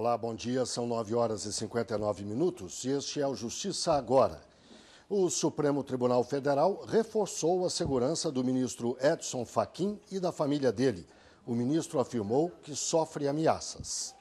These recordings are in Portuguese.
Olá, bom dia. São 9 horas e 59 minutos e este é o Justiça Agora. O Supremo Tribunal Federal reforçou a segurança do ministro Edson Fachin e da família dele. O ministro afirmou que sofre ameaças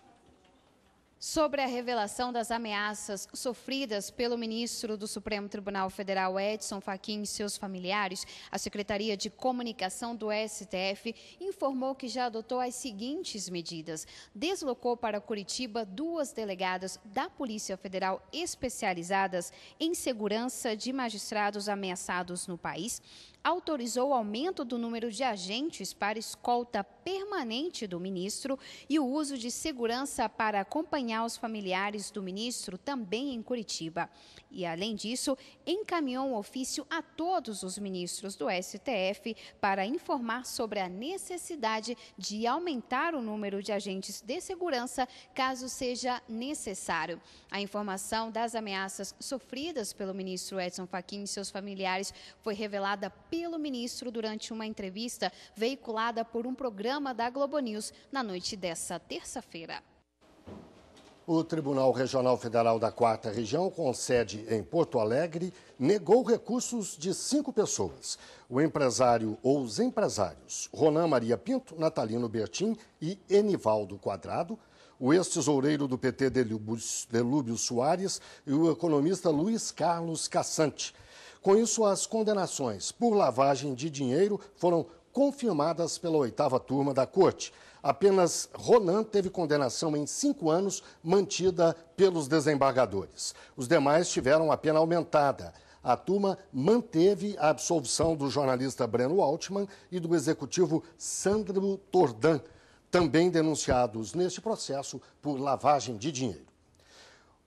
sobre a revelação das ameaças sofridas pelo ministro do Supremo Tribunal Federal Edson Fachin e seus familiares, a Secretaria de Comunicação do STF informou que já adotou as seguintes medidas: deslocou para Curitiba duas delegadas da Polícia Federal especializadas em segurança de magistrados ameaçados no país, autorizou o aumento do número de agentes para escolta permanente do ministro e o uso de segurança para acompanhar os familiares do ministro também em Curitiba. E, além disso, encaminhou um ofício a todos os ministros do STF para informar sobre a necessidade de aumentar o número de agentes de segurança caso seja necessário. A informação das ameaças sofridas pelo ministro Edson Fachin e seus familiares foi revelada pelo pelo Ministro durante uma entrevista veiculada por um programa da Globo News na noite dessa terça-feira. O Tribunal Regional Federal da Quarta Região, com sede em Porto Alegre, negou recursos de cinco pessoas: o empresário ou os empresários Ronan Maria Pinto, Natalino Bertin e Enivaldo Quadrado, o ex-tesoureiro do PT Delúbio Soares e o economista Luiz Carlos Cassante. Com isso, as condenações por lavagem de dinheiro foram confirmadas pela oitava turma da corte. Apenas Ronan teve condenação em cinco anos, mantida pelos desembargadores. Os demais tiveram a pena aumentada. A turma manteve a absolvição do jornalista Breno Altman e do executivo Sandro Tordan, também denunciados neste processo por lavagem de dinheiro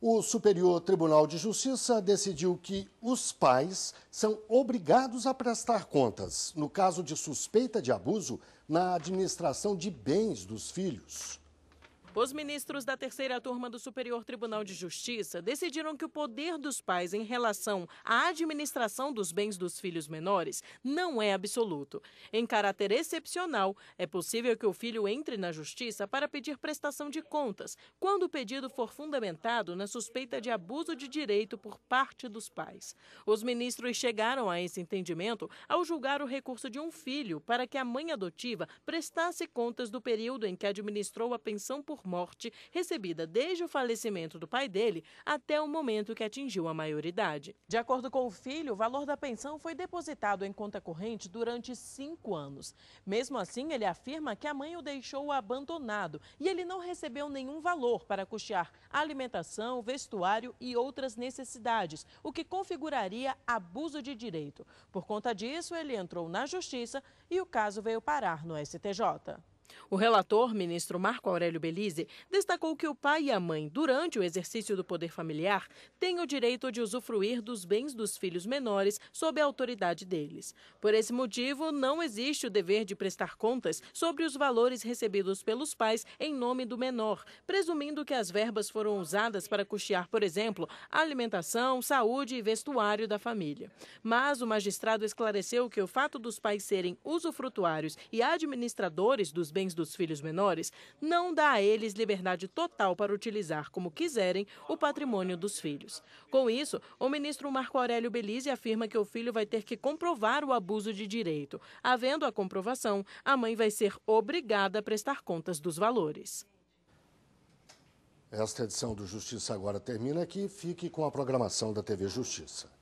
o Superior Tribunal de Justiça decidiu que os pais são obrigados a prestar contas no caso de suspeita de abuso na administração de bens dos filhos. Os ministros da terceira turma do Superior Tribunal de Justiça decidiram que o poder dos pais em relação à administração dos bens dos filhos menores não é absoluto. Em caráter excepcional, é possível que o filho entre na justiça para pedir prestação de contas, quando o pedido for fundamentado na suspeita de abuso de direito por parte dos pais. Os ministros chegaram a esse entendimento ao julgar o recurso de um filho para que a mãe adotiva prestasse contas do período em que administrou a pensão por morte recebida desde o falecimento do pai dele até o momento que atingiu a maioridade. De acordo com o filho, o valor da pensão foi depositado em conta corrente durante cinco anos. Mesmo assim, ele afirma que a mãe o deixou abandonado e ele não recebeu nenhum valor para custear alimentação, vestuário e outras necessidades, o que configuraria abuso de direito. Por conta disso, ele entrou na justiça e o caso veio parar no STJ. O relator, ministro Marco Aurélio Belize, destacou que o pai e a mãe, durante o exercício do poder familiar, têm o direito de usufruir dos bens dos filhos menores sob a autoridade deles. Por esse motivo, não existe o dever de prestar contas sobre os valores recebidos pelos pais em nome do menor, presumindo que as verbas foram usadas para custear, por exemplo, alimentação, saúde e vestuário da família. Mas o magistrado esclareceu que o fato dos pais serem usufrutuários e administradores dos bens bens dos filhos menores não dá a eles liberdade total para utilizar como quiserem o patrimônio dos filhos. Com isso, o ministro Marco Aurélio Belize afirma que o filho vai ter que comprovar o abuso de direito. Havendo a comprovação, a mãe vai ser obrigada a prestar contas dos valores. Esta edição do Justiça Agora termina aqui. Fique com a programação da TV Justiça.